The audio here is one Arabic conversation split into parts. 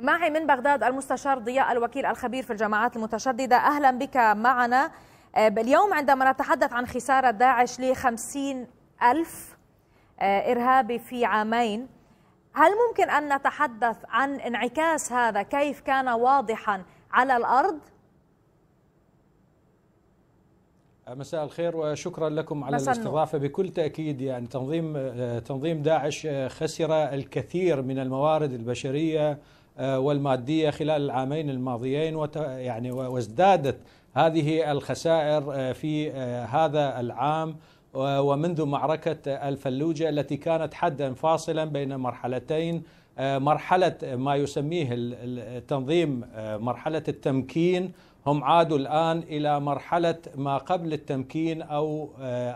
معي من بغداد المستشار ضياء الوكيل الخبير في الجماعات المتشددة أهلا بك معنا آه، اليوم عندما نتحدث عن خسارة داعش لخمسين ألف آه، إرهابي في عامين هل ممكن أن نتحدث عن انعكاس هذا كيف كان واضحا على الأرض؟ آه، مساء الخير وشكرا لكم على الاستضافه بكل تاكيد يعني تنظيم تنظيم داعش خسر الكثير من الموارد البشريه آه، والمادية خلال العامين الماضيين يعني وازدادت هذه الخسائر آه، في آه، هذا العام ومنذ معركة الفلوجة التي كانت حدا فاصلا بين مرحلتين مرحلة ما يسميه التنظيم مرحلة التمكين هم عادوا الآن إلى مرحلة ما قبل التمكين أو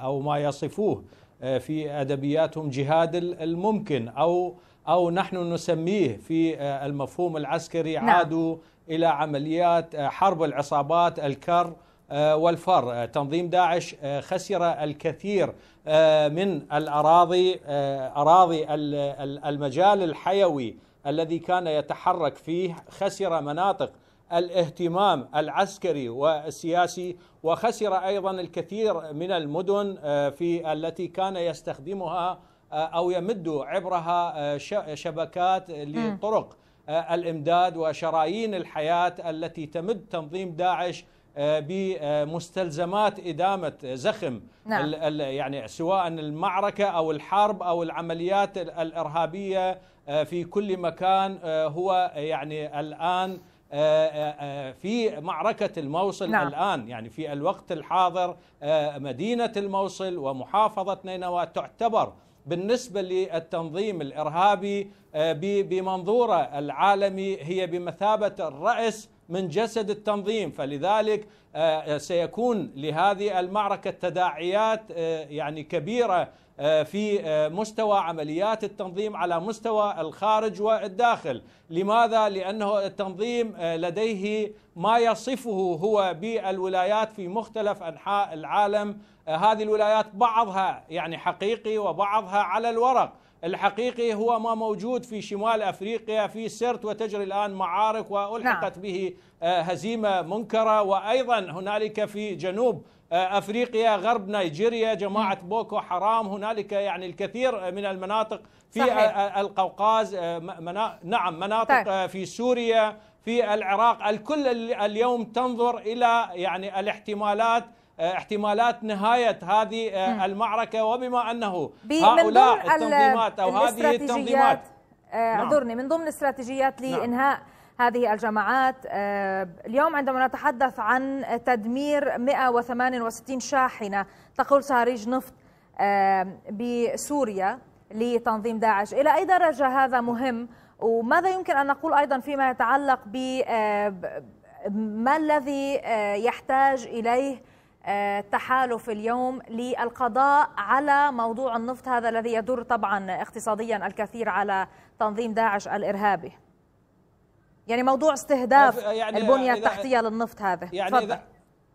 أو ما يصفوه في أدبياتهم جهاد الممكن أو أو نحن نسميه في آه، المفهوم العسكري نعم. عادوا إلى عمليات آه، حرب العصابات الكر آه، والفر تنظيم داعش خسر الكثير من الأراضي أراضي المجال الحيوي الذي كان يتحرك فيه خسر مناطق الاهتمام العسكري والسياسي وخسر ايضا الكثير من المدن في التي كان يستخدمها آه، أو يمد عبرها آه، شبكات لطرق آه، الإمداد وشرايين الحياة التي تمد تنظيم داعش بمستلزمات إدامة زخم نعم. يعني سواء المعركة أو الحرب أو العمليات الإرهابية في كل مكان هو يعني الآن في معركة الموصل نعم. الآن يعني في الوقت الحاضر مدينة الموصل ومحافظة نينوى تعتبر بالنسبه للتنظيم الارهابي آه، بمنظوره العالمي هي بمثابه الراس من جسد التنظيم فلذلك آه، آه، سيكون لهذه المعركة تداعيات آه، يعني كبيرة في مستوى عمليات التنظيم على مستوى الخارج والداخل لماذا؟ لأنه التنظيم لديه ما يصفه هو بالولايات في مختلف أنحاء العالم هذه الولايات بعضها يعني حقيقي وبعضها على الورق الحقيقي هو ما موجود في شمال افريقيا في سرت وتجري الان معارك والحقت نعم. به آه، هزيمه منكره وايضا هنالك في جنوب آه، افريقيا غرب نيجيريا جماعه بوكو حرام هنالك يعني الكثير من المناطق في صحيح. القوقاز آه، منا... نعم مناطق طيب. في سوريا في العراق الكل اليوم تنظر الى يعني الاحتمالات آه، احتمالات نهاية هذه آه، المعركة وبما أنه هؤلاء التنظيمات أو هذه التنظيمات اعذرني آه، نعم. من ضمن الاستراتيجيات نعم. لإنهاء نعم. هذه الجماعات اليوم عندما نتحدث عن تدمير 168 شاحنة تقول صهاريج نفط بسوريا لتنظيم داعش إلى أي درجة هذا مهم وماذا يمكن أن نقول أيضا فيما يتعلق ب ما الذي يحتاج إليه آه، تحالف اليوم للقضاء على موضوع النفط هذا الذي يدر طبعا اقتصاديا الكثير على تنظيم داعش الارهابي يعني موضوع استهداف يعني البنيه التحتيه للنفط هذا يعني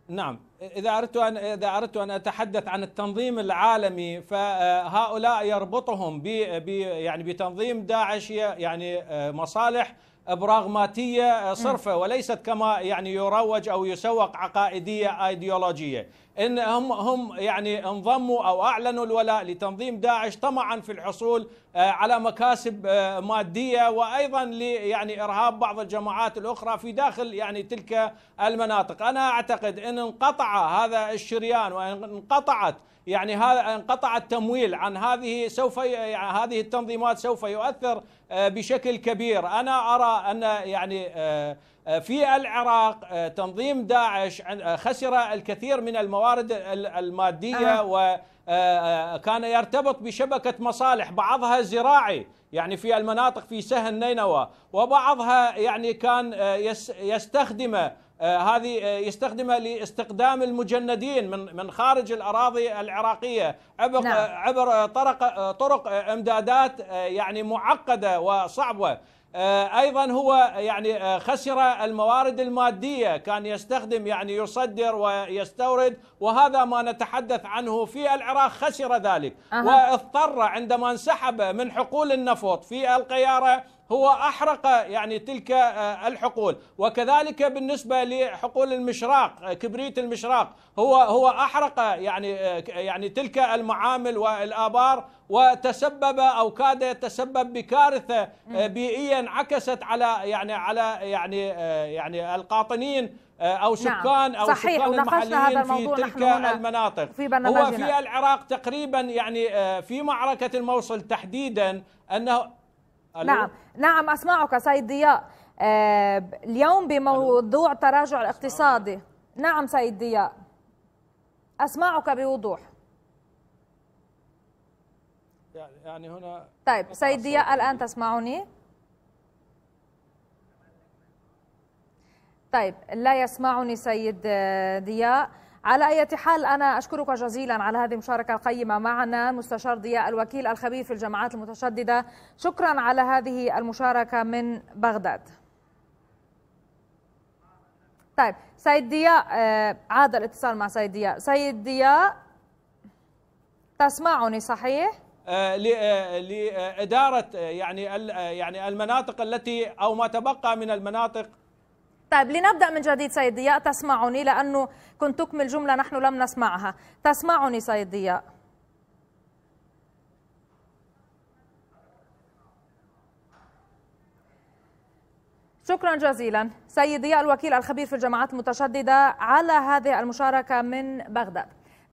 نعم إذا أردت أن إذا أردت أن أتحدث عن التنظيم العالمي فهؤلاء يربطهم ب يعني بتنظيم داعش يعني آه، مصالح براغماتيه آه، صرفه وليست كما يعني يروج او يسوق عقائديه ايديولوجيه ان هم هم يعني انضموا او اعلنوا الولاء لتنظيم داعش طمعا في الحصول آه، على مكاسب ماديه وايضا يعني ارهاب بعض الجماعات الاخرى في داخل يعني تلك المناطق انا اعتقد ان انقطع هذا الشريان وانقطعت يعني هذا انقطع التمويل عن هذه سوف يعني هذه التنظيمات سوف يؤثر آه، بشكل كبير انا ارى ان يعني آه، آه، في العراق آه، تنظيم داعش آه، خسر الكثير من الموارد الماديه وكان يرتبط بشبكه مصالح بعضها زراعي يعني في المناطق في سهل نينوى وبعضها يعني كان يستخدم هذه يستخدمها لاستقدام المجندين من من خارج الاراضي العراقيه عبر نعم. عبر طرق طرق امدادات يعني معقده وصعبه آه، ايضا هو يعني آه، خسر الموارد الماديه كان يستخدم يعني يصدر ويستورد وهذا ما نتحدث عنه في العراق خسر ذلك أه. واضطر عندما انسحب من حقول النفط في القياره هو أحرق يعني تلك آه، الحقول وكذلك بالنسبة لحقول المشراق آه، كبريت المشراق هو هو أحرق يعني آه، يعني تلك المعامل والآبار وتسبب او كاد يتسبب بكارثه بيئيه انعكست على يعني على يعني يعني القاطنين او نعم. سكان نعم. او صحيح. سكان المحليين في تلك المناطق في هو في العراق تقريبا يعني في معركه الموصل تحديدا انه نعم نعم أسمعك سيد ضياء آه اليوم بموضوع ألو؟ تراجع الاقتصادي نعم سيد ضياء أسمعك بوضوح يعني, يعني هنا طيب سيد ضياء الآن تسمعني طيب لا يسمعني سيد آه، ضياء على أي حال أنا أشكرك جزيلا على هذه المشاركة القيمة معنا مستشار ضياء الوكيل الخبير في الجماعات المتشددة شكرا على هذه المشاركة من بغداد طيب سيد ضياء آه، عاد الاتصال مع سيد ضياء سيد ضياء تسمعني صحيح؟ آه، لإدارة آه، يعني يعني المناطق التي أو ما تبقى من المناطق طيب لنبدا من جديد سيد ضياء تسمعني لانه كنت تكمل جمله نحن لم نسمعها تسمعني سيد ضياء شكرا جزيلا سيد ضياء الوكيل الخبير في الجماعات المتشدده على هذه المشاركه من بغداد